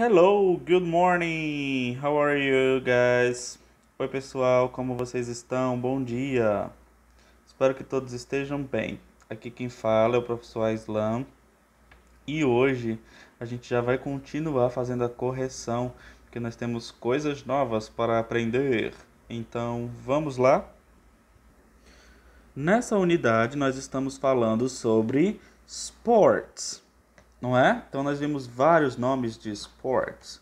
Hello, good morning. How are you guys? Oi, pessoal, como vocês estão? Bom dia. Espero que todos estejam bem. Aqui quem fala é o professor Islam. E hoje a gente já vai continuar fazendo a correção, porque nós temos coisas novas para aprender. Então, vamos lá? Nessa unidade nós estamos falando sobre sports não é? Então nós vimos vários nomes de sports.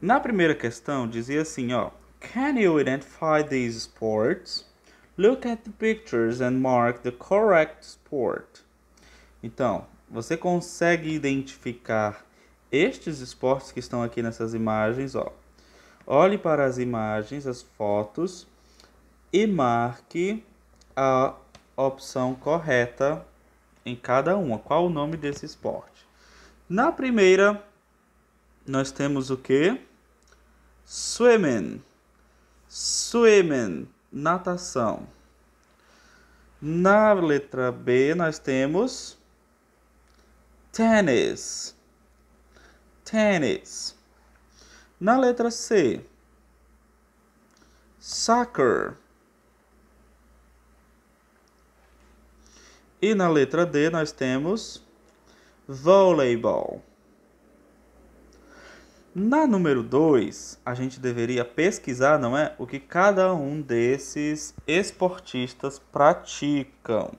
Na primeira questão dizia assim, ó, Can you identify these sports? Look at the pictures and mark the correct sport. Então, você consegue identificar estes esportes que estão aqui nessas imagens, ó. Olhe para as imagens, as fotos e marque a opção correta em cada uma. Qual o nome desse esporte? Na primeira, nós temos o que? Swimming. Swimming, natação. Na letra B, nós temos tênis. Tênis. Na letra C, soccer E na letra D nós temos voleibol. Na número 2, a gente deveria pesquisar, não é? O que cada um desses esportistas praticam.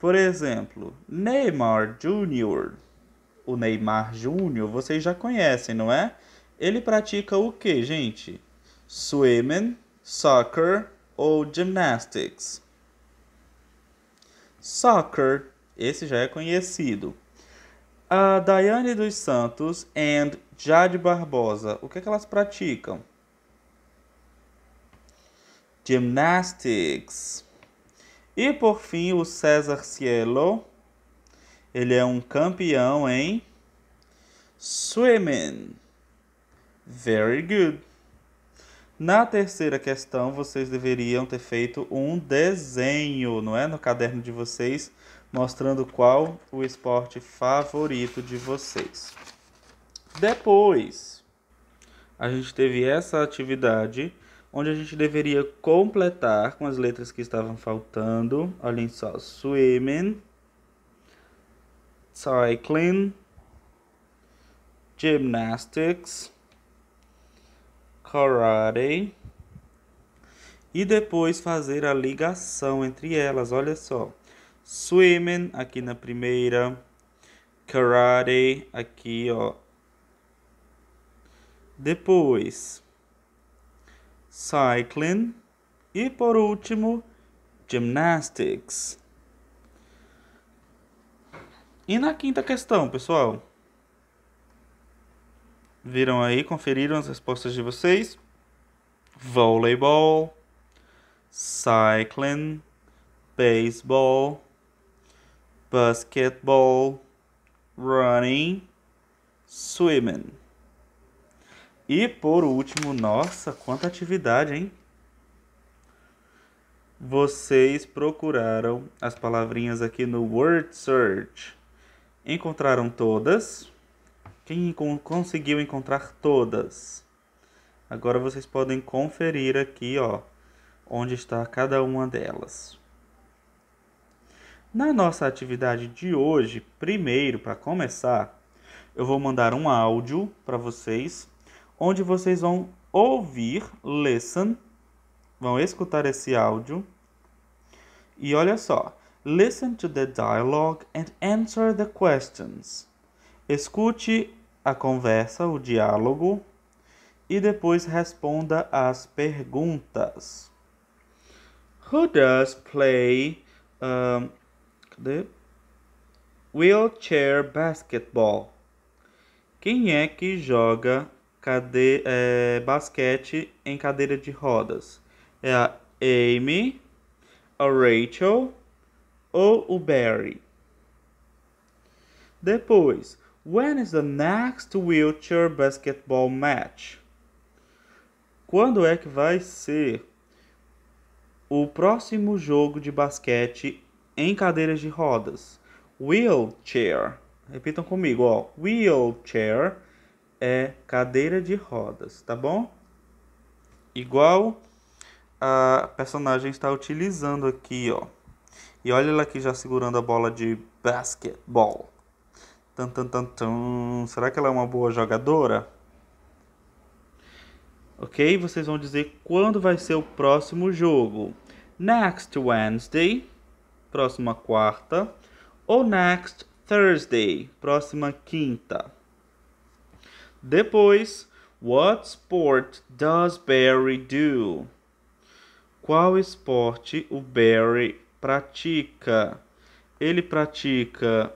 Por exemplo, Neymar Jr. O Neymar Jr. vocês já conhecem, não é? Ele pratica o que, gente? Swimming, soccer ou gymnastics. Soccer, esse já é conhecido. A Daiane dos Santos and Jade Barbosa, o que, é que elas praticam? Gymnastics. E por fim, o César Cielo, ele é um campeão em swimming. Very good. Na terceira questão, vocês deveriam ter feito um desenho, não é? No caderno de vocês, mostrando qual o esporte favorito de vocês. Depois, a gente teve essa atividade onde a gente deveria completar com as letras que estavam faltando. Olhem só: swimming, cycling, gymnastics karate e depois fazer a ligação entre elas. Olha só. Swimming aqui na primeira, karate aqui, ó. Depois cycling e por último gymnastics. E na quinta questão, pessoal, Viram aí, conferiram as respostas de vocês? Volleyball, cycling, baseball, basketball, running, swimming. E por último, nossa, quanta atividade, hein? Vocês procuraram as palavrinhas aqui no Word Search. Encontraram todas? Quem conseguiu encontrar todas? Agora vocês podem conferir aqui, ó, onde está cada uma delas. Na nossa atividade de hoje, primeiro, para começar, eu vou mandar um áudio para vocês, onde vocês vão ouvir, listen, vão escutar esse áudio. E olha só, listen to the dialogue and answer the questions. Escute a conversa, o diálogo, e depois responda às perguntas. Who does play um, cadê? wheelchair basketball? Quem é que joga cade é, basquete em cadeira de rodas? É a Amy, a Rachel ou o Barry? Depois, When is the next wheelchair basketball match? Quando é que vai ser o próximo jogo de basquete em cadeiras de rodas? Wheelchair. Repitam comigo, ó. Wheelchair é cadeira de rodas, tá bom? Igual a personagem está utilizando aqui, ó. E olha ela aqui já segurando a bola de basketball. Tum, tum, tum, tum. Será que ela é uma boa jogadora? Ok, vocês vão dizer quando vai ser o próximo jogo. Next Wednesday, próxima quarta. Ou next Thursday, próxima quinta. Depois, what sport does Barry do? Qual esporte o Barry pratica? Ele pratica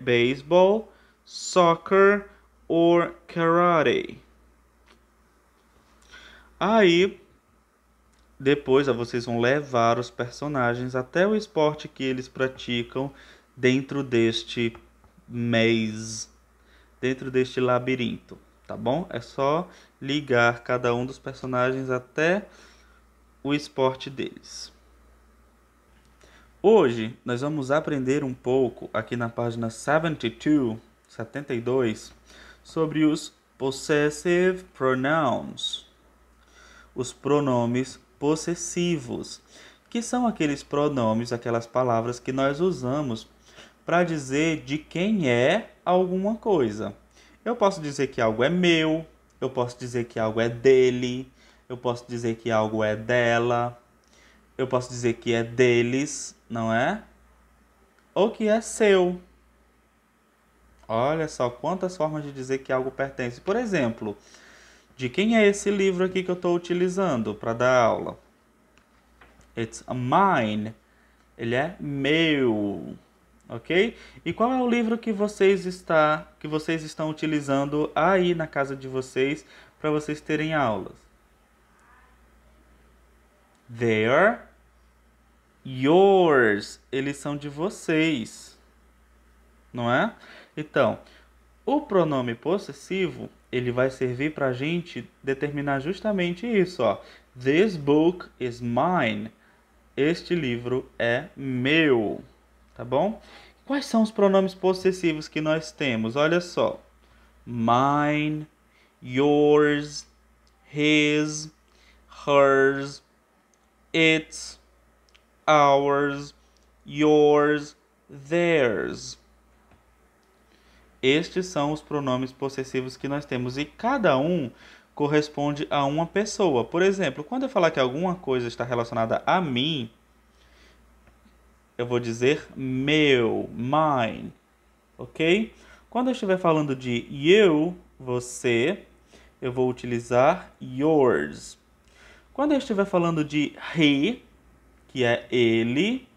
baseball, soccer or karate. Aí depois vocês vão levar os personagens até o esporte que eles praticam dentro deste maze, dentro deste labirinto, tá bom? É só ligar cada um dos personagens até o esporte deles. Hoje nós vamos aprender um pouco aqui na página 72, 72 sobre os possessive pronouns, os pronomes possessivos, que são aqueles pronomes, aquelas palavras que nós usamos para dizer de quem é alguma coisa. Eu posso dizer que algo é meu, eu posso dizer que algo é dele, eu posso dizer que algo é dela, eu posso dizer que é deles, não é? Ou que é seu. Olha só quantas formas de dizer que algo pertence. Por exemplo, de quem é esse livro aqui que eu estou utilizando para dar aula? It's mine. Ele é meu, ok? E qual é o livro que vocês está, que vocês estão utilizando aí na casa de vocês para vocês terem aulas? Their yours, eles são de vocês. Não é? Então, o pronome possessivo, ele vai servir para a gente determinar justamente isso, ó. This book is mine. Este livro é meu, tá bom? Quais são os pronomes possessivos que nós temos? Olha só. Mine, yours, his, hers, its, ours, yours, theirs. Estes são os pronomes possessivos que nós temos e cada um corresponde a uma pessoa. Por exemplo, quando eu falar que alguma coisa está relacionada a mim, eu vou dizer meu, mine, ok? Quando eu estiver falando de you, você, eu vou utilizar yours. Quando eu estiver falando de he, que é ele,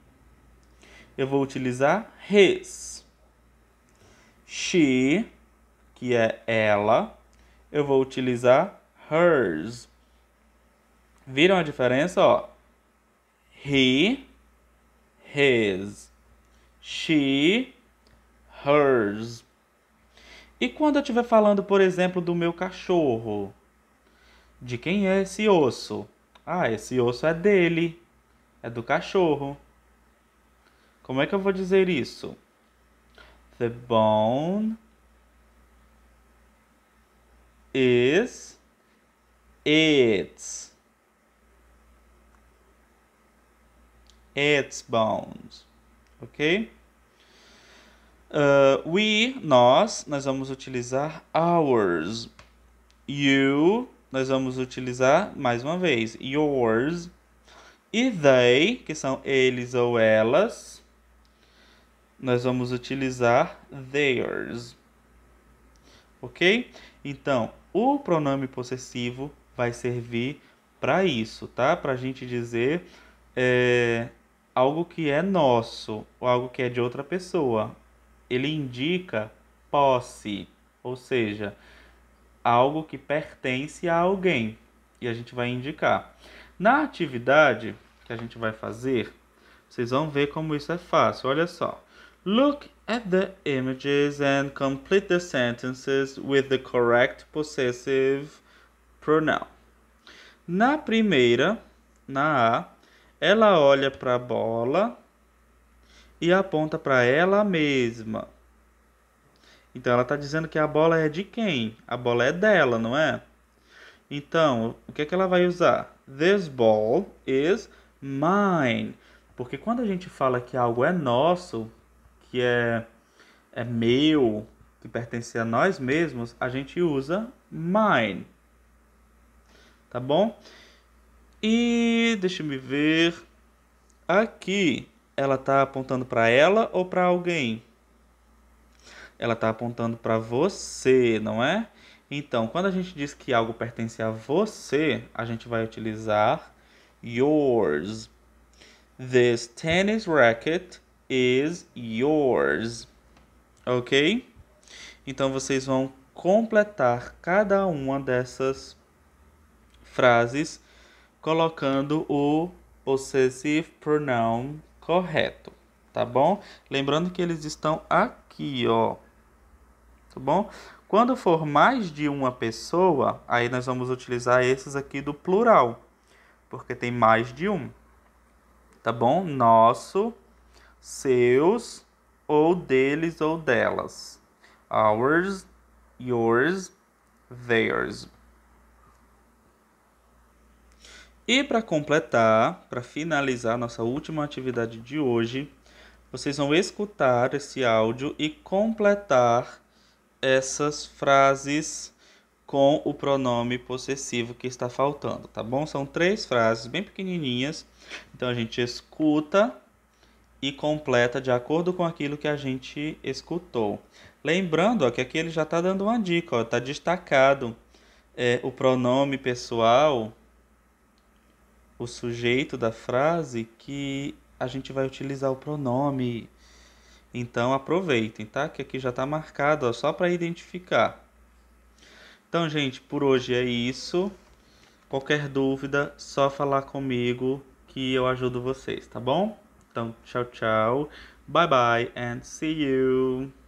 eu vou utilizar his. She, que é ela, eu vou utilizar hers. Viram a diferença? Ó? He, his. She, hers. E quando eu estiver falando, por exemplo, do meu cachorro, de quem é esse osso? Ah, esse osso é dele é do cachorro. Como é que eu vou dizer isso? The bone is its its bones, ok? Uh, we, nós, nós vamos utilizar ours. You, nós vamos utilizar mais uma vez yours e they, que são eles ou elas, nós vamos utilizar theirs. Ok? Então, o pronome possessivo vai servir para isso, tá? Para a gente dizer é, algo que é nosso ou algo que é de outra pessoa. Ele indica posse, ou seja, algo que pertence a alguém. E a gente vai indicar. Na atividade que a gente vai fazer, vocês vão ver como isso é fácil. Olha só. Look at the images and complete the sentences with the correct possessive pronoun. Na primeira, na A, ela olha para a bola e aponta para ela mesma. Então ela está dizendo que a bola é de quem? A bola é dela, não é? Então, o que, é que ela vai usar? This ball is mine. Porque quando a gente fala que algo é nosso, que é, é meu, que pertence a nós mesmos, a gente usa mine. Tá bom? E deixa me ver. Aqui, ela está apontando para ela ou para alguém? Ela está apontando para você, não é? Então, quando a gente diz que algo pertence a você, a gente vai utilizar yours. This tennis racket is yours. Ok? Então vocês vão completar cada uma dessas frases colocando o possessive pronoun correto, tá bom? Lembrando que eles estão aqui, ó. Tá bom? Quando for mais de uma pessoa, aí nós vamos utilizar esses aqui do plural, porque tem mais de um. Tá bom? Nosso, seus, ou deles ou delas. Ours, yours, theirs. E para completar, para finalizar nossa última atividade de hoje, vocês vão escutar esse áudio e completar essas frases com o pronome possessivo que está faltando, tá bom? São três frases bem pequenininhas. Então a gente escuta e completa de acordo com aquilo que a gente escutou. Lembrando ó, que aqui ele já está dando uma dica, está destacado é, o pronome pessoal, o sujeito da frase, que a gente vai utilizar o pronome então aproveitem, tá? Que aqui já está marcado, ó, só para identificar. Então, gente, por hoje é isso. Qualquer dúvida, só falar comigo que eu ajudo vocês, tá bom? Então, tchau, tchau. Bye bye and see you.